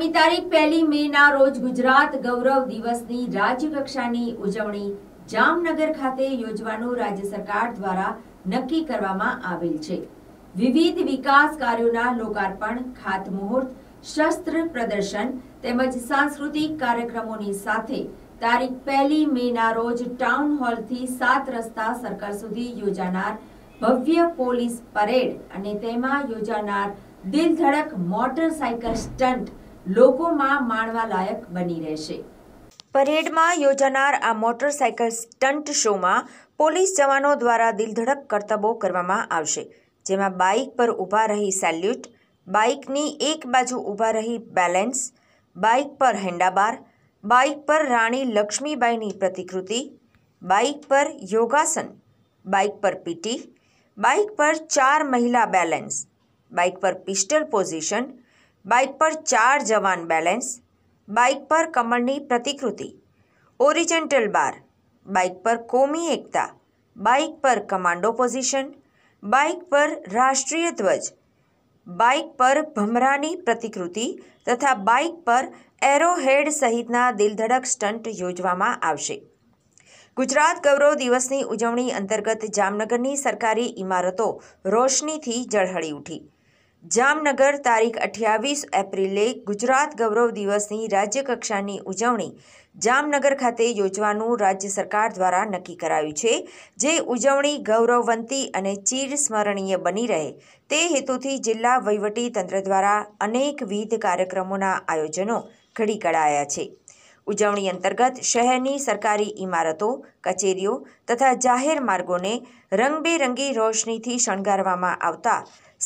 આગામી તારીખ પહેલી મે ના રોજ ગુજરાત ગૌરવ દિવસની રાજ્ય કક્ષાની ઉજવણી જામનગર ખાતે યોજવાનું રાજ્ય સરકાર દ્વારા નક્કી કરવામાં આવેલ છે વિવિધ વિકાસ કાર્યોના લોકાર્પણ ખાતમુહૂર્ત શસ્ત્ર પ્રદર્શન તેમજ સાંસ્કૃતિક કાર્યક્રમોની સાથે તારીખ પહેલી મે ના રોજ ટાઉન હોલથી સાત રસ્તા સર્કલ સુધી યોજાનાર ભવ્ય પોલીસ પરેડ અને તેમાં યોજાનાર દિલધડક મોટરસાયકલ સ્ટન્ટ લોકોમાં માણવા લાયક બની રહેશે પરેડમાં યોજાનાર આ મોટરસાયકલ સ્ટન્ટ શોમાં પોલીસ જવાનો દ્વારા દિલધડક કરતબો કરવામાં આવશે જેમાં બાઇક પર ઊભા રહી સેલ્યુટ બાઇકની એક બાજુ ઊભા રહી બેલેન્સ બાઇક પર હેન્ડાબાર બાઇક પર રાણી લક્ષ્મીબાઈની પ્રતિકૃતિ બાઇક પર યોગાસન બાઇક પર પીટી બાઇક પર ચાર મહિલા બેલેન્સ બાઇક પર પિસ્ટલ પોઝિશન બાઇક પર ચાર જવાન બેલેન્સ બાઇક પર કમળની પ્રતિકૃતિ ઓરિજેન્ટલ બાર બાઇક પર કોમી એકતા બાઇક પર કમાન્ડો પોઝિશન બાઇક પર રાષ્ટ્રીય ધ્વજ બાઇક પર ભમરાની પ્રતિકૃતિ તથા બાઇક પર એરોહેડ સહિતના દિલધડક સ્ટન્ટ યોજવામાં આવશે ગુજરાત ગૌરવ દિવસની ઉજવણી અંતર્ગત જામનગરની સરકારી ઇમારતો રોશનીથી ઝળહળી ઉઠી જામનગર તારીખ અઠ્યાવીસ એપ્રિલે ગુજરાત ગૌરવ દિવસની રાજ્યકક્ષાની ઉજવણી જામનગર ખાતે યોજવાનું રાજ્ય સરકાર દ્વારા નક્કી કરાયું છે જે ઉજવણી ગૌરવવંતી અને ચિરસ્મરણીય બની રહે તે હેતુથી જિલ્લા વહીવટી તંત્ર દ્વારા અનેકવિધ કાર્યક્રમોના આયોજનો ઘડી કઢાયા છે ઉજવણી અંતર્ગત શહેરની સરકારી ઇમારતો કચેરીઓ તથા જાહેર માર્ગોને રંગબેરંગી રોશનીથી શણગારવામાં આવતા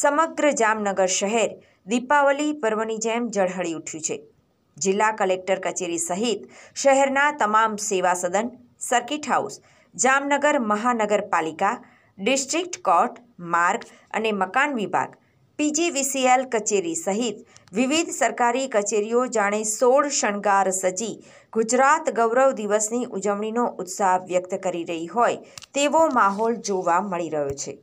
સમગ્ર જામનગર શહેર દીપાવલી પર્વની જેમ ઝળહળી ઉઠ્યું છે જિલ્લા કલેક્ટર કચેરી સહિત શહેરના તમામ સેવા સદન સર્કિટ હાઉસ જામનગર મહાનગરપાલિકા ડિસ્ટ્રિક્ટ કોર્ટ માર્ગ અને મકાન વિભાગ પીજીવીસીએલ કચેરી સહિત વિવિધ સરકારી કચેરીઓ જાણે સોળ શણગાર સજી ગુજરાત ગૌરવ દિવસની ઉજવણીનો ઉત્સાહ વ્યક્ત કરી રહી હોય તેવો માહોલ જોવા મળી રહ્યો છે